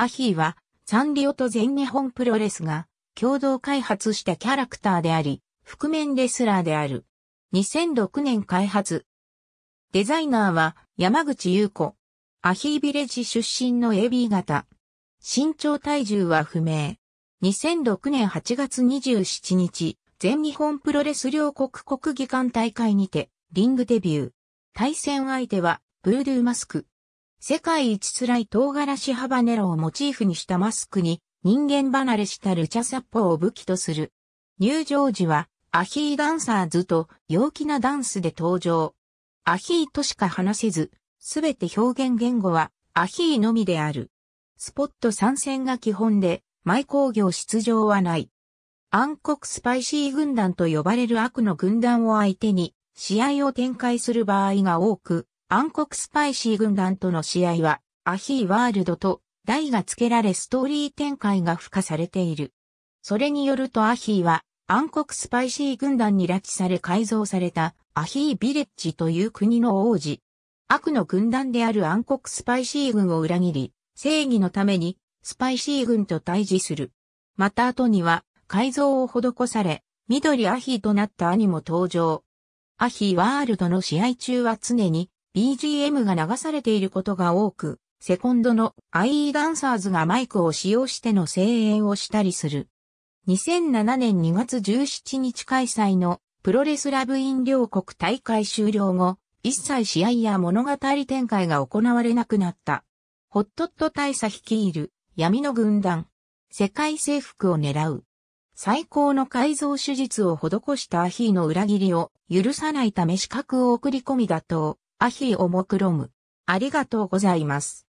アヒーは、サンリオと全日本プロレスが共同開発したキャラクターであり、覆面レスラーである。2006年開発。デザイナーは山口優子。アヒービレッジ出身の AB 型。身長体重は不明。2006年8月27日、全日本プロレス両国国技館大会にて、リングデビュー。対戦相手は、ブードゥーマスク。世界一辛い唐辛子ハバネロをモチーフにしたマスクに人間離れしたルチャサッポを武器とする。入場時はアヒーダンサーズと陽気なダンスで登場。アヒーとしか話せず、すべて表現言語はアヒーのみである。スポット参戦が基本で、毎工業出場はない。暗黒スパイシー軍団と呼ばれる悪の軍団を相手に試合を展開する場合が多く、暗黒スパイシー軍団との試合は、アヒーワールドと台が付けられストーリー展開が付加されている。それによるとアヒーは、暗黒スパイシー軍団に拉致され改造されたアヒービレッジという国の王子。悪の軍団である暗黒スパイシー軍を裏切り、正義のためにスパイシー軍と対峙する。また後には改造を施され、緑アヒーとなった兄も登場。アヒーワールドの試合中は常に BGM が流されていることが多く、セコンドの IE ダンサーズがマイクを使用しての声援をしたりする。2007年2月17日開催のプロレスラブイン両国大会終了後、一切試合や物語展開が行われなくなった。ホットット大佐率いる闇の軍団。世界征服を狙う。最高の改造手術を施したアヒーの裏切りを許さないため資格を送り込み打倒。アヒーオモクロム。ありがとうございます。